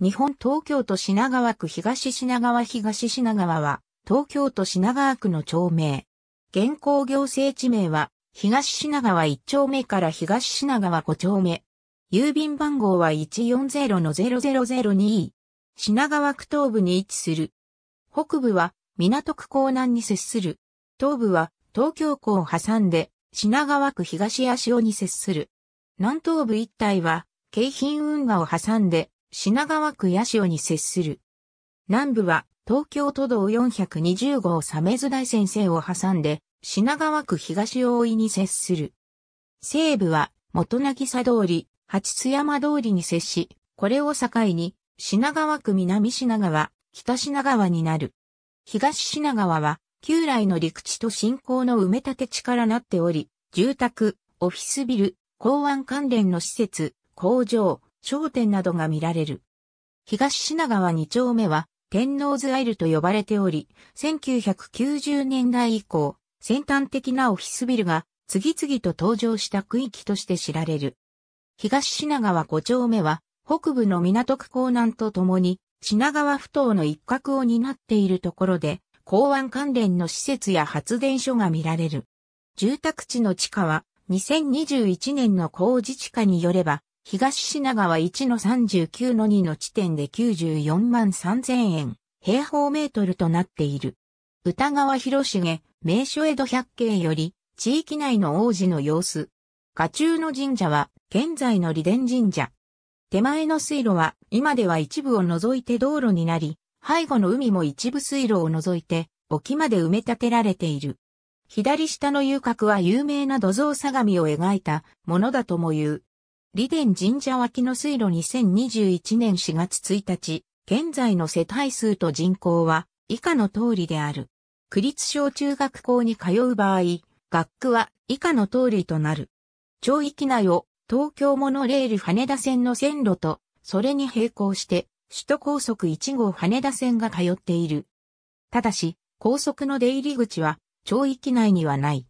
日本東京都品川区東品川東品川は、東京都品川区の町名。現行行政地名は、東品川1丁目から東品川5丁目。郵便番号は140-00002。品川区東部に位置する。北部は港区港南に接する。東部は東京港を挟んで品川区東足尾に接する。南東部一帯は京浜運河を挟んで品川区八潮に接する。南部は東京都道420号鮫津大先生を挟んで品川区東大井に接する。西部は元渚通り、八津山通りに接し、これを境に品川区南品川、北品川になる。東品川は旧来の陸地と新興の埋め立て地からなっており、住宅、オフィスビル、港湾関連の施設、工場、商店などが見られる。東品川2丁目は、天王洲アイルと呼ばれており、1990年代以降、先端的なオフィスビルが次々と登場した区域として知られる。東品川5丁目は、北部の港区港南とともに、品川埠頭の一角を担っているところで、港湾関連の施設や発電所が見られる。住宅地の地下は、2021年の工事地下によれば、東品川1の39の2の地点で94万3000円、平方メートルとなっている。歌川広重、名所江戸百景より、地域内の王子の様子。家中の神社は、現在の利殿神社。手前の水路は、今では一部を除いて道路になり、背後の海も一部水路を除いて、沖まで埋め立てられている。左下の遊郭は有名な土蔵相模を描いたものだとも言う。リデン神社脇の水路2021年4月1日、現在の世帯数と人口は以下の通りである。区立小中学校に通う場合、学区は以下の通りとなる。町域内を東京モノレール羽田線の線路と、それに並行して、首都高速1号羽田線が通っている。ただし、高速の出入り口は、町域内にはない。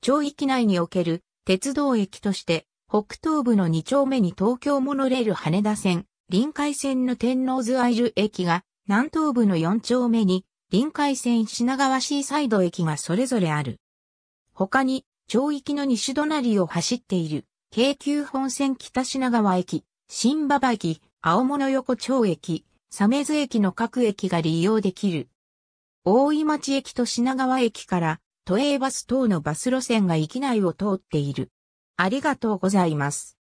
町域内における鉄道駅として、北東部の2丁目に東京モノレール羽田線、臨海線の天王洲アイル駅が、南東部の4丁目に、臨海線品川シーサイド駅がそれぞれある。他に、町域の西隣を走っている、京急本線北品川駅、新馬場駅、青物横町駅、鮫ズ駅の各駅が利用できる。大井町駅と品川駅から、都営バス等のバス路線が域内を通っている。ありがとうございます。